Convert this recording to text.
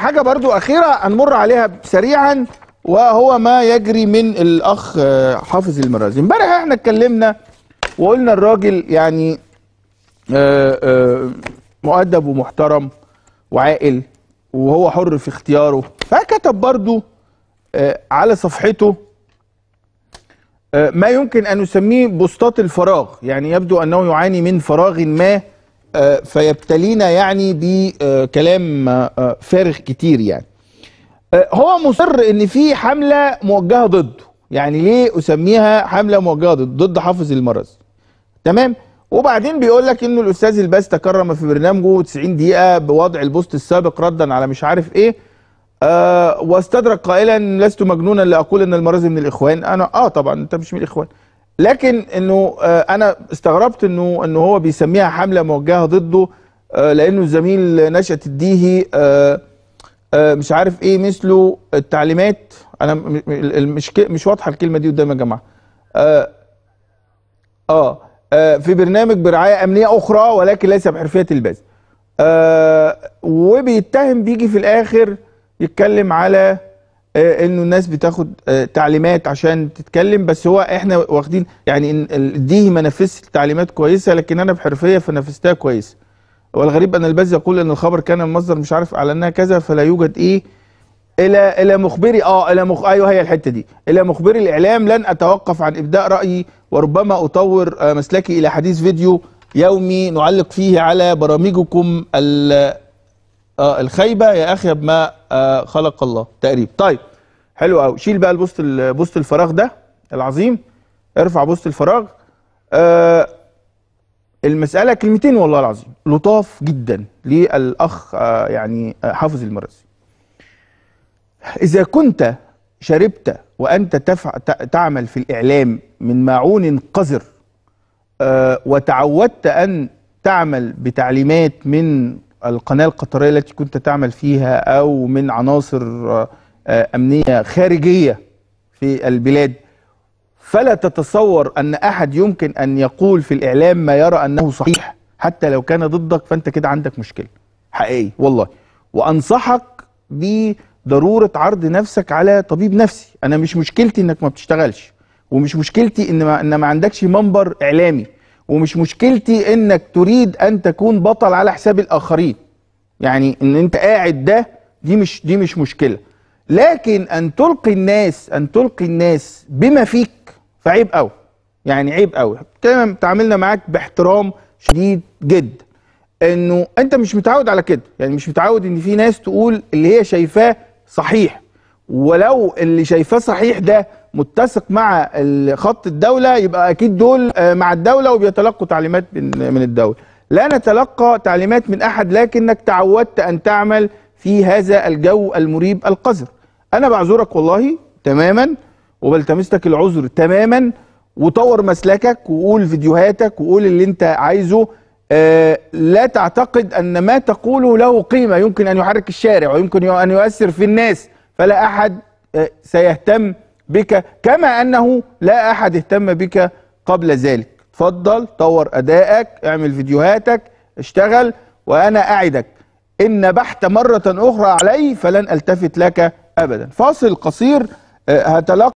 حاجه برضو اخيره هنمر عليها سريعا وهو ما يجري من الاخ آه، حافظ المرازي امبارح احنا اتكلمنا وقلنا الراجل يعني آه، آه، مؤدب ومحترم وعاقل وهو حر في اختياره فكتب برضو على صفحته ما يمكن ان نسميه بوستات الفراغ يعني يبدو انه يعاني من فراغ ما آه، فيبتلينا يعني بكلام آه، فارغ كتير يعني آه، هو مصر ان في حمله موجهه ضده يعني ليه اسميها حمله موجهه ضد ضد حافظ المرز تمام وبعدين بيقول لك انه الاستاذ الباز تكرم في برنامجه 90 دقيقه بوضع البوست السابق ردا على مش عارف ايه آه واستدرك قائلا لست مجنونا لاقول ان المرازي من الاخوان انا اه طبعا انت مش من الاخوان لكن انه آه، انا استغربت انه ان هو بيسميها حمله موجهه ضده آه، لانه الزميل نشأت الديهي آه، مش عارف ايه مثله التعليمات انا مش مش واضحه الكلمه دي قدام يا جماعه اه, آه في برنامج برعايه امنيه اخرى ولكن ليس بحرفيه البذل. آه وبيتهم بيجي في الاخر يتكلم على آه، انه الناس بتاخد آه، تعليمات عشان تتكلم بس هو احنا واخدين يعني دي ما نفذت تعليمات كويسه لكن انا بحرفيه فنفذتها كويس والغريب ان الباز يقول ان الخبر كان المصدر مش عارف على انها كذا فلا يوجد ايه الى الى مخبري اه الى مخ... ايوه هي الحته دي الى مخبري الاعلام لن اتوقف عن ابداء رايي وربما اطور آه، مسلكي الى حديث فيديو يومي نعلق فيه على برامجكم ال... اه الخيبه يا اخيب ما آه خلق الله تقريبا طيب حلو قوي شيل بقى البوست بوست الفراغ ده العظيم ارفع بوست الفراغ آه المساله كلمتين والله العظيم لطاف جدا للاخ آه يعني آه حافظ المرسي اذا كنت شربت وانت تفع تعمل في الاعلام من معون قذر آه وتعودت ان تعمل بتعليمات من القناة القطرية التي كنت تعمل فيها أو من عناصر آه، آه، أمنية خارجية في البلاد فلا تتصور أن أحد يمكن أن يقول في الإعلام ما يرى أنه صحيح حتى لو كان ضدك فأنت كده عندك مشكلة حقيقي والله وأنصحك بضرورة عرض نفسك على طبيب نفسي أنا مش مشكلتي أنك ما بتشتغلش ومش مشكلتي إن ما, إن ما عندكش منبر إعلامي ومش مشكلتي انك تريد ان تكون بطل على حساب الاخرين يعني ان انت قاعد ده دي مش دي مش مشكله لكن ان تلقي الناس ان تلقي الناس بما فيك فعيب قوي يعني عيب قوي كلمه تعاملنا معاك باحترام شديد جدا انه انت مش متعود على كده يعني مش متعود ان في ناس تقول اللي هي شايفاه صحيح ولو اللي شايفاه صحيح ده متسق مع خط الدوله يبقى اكيد دول آه، مع الدوله وبيتلقوا تعليمات من الدوله لا نتلقى تعليمات من احد لكنك تعودت ان تعمل في هذا الجو المريب القذر انا بعذرك والله تماما وبلتمستك العذر تماما وطور مسلكك وقول فيديوهاتك وقول اللي انت عايزه آه لا تعتقد ان ما تقوله له قيمه يمكن ان يحرك الشارع ويمكن ان يؤثر في الناس فلا احد آه سيهتم بك كما أنه لا أحد اهتم بك قبل ذلك اتفضل طور أدائك اعمل فيديوهاتك اشتغل وأنا أعدك إن بحت مرة أخرى علي فلن ألتفت لك أبدا فاصل قصير آه، هتلقى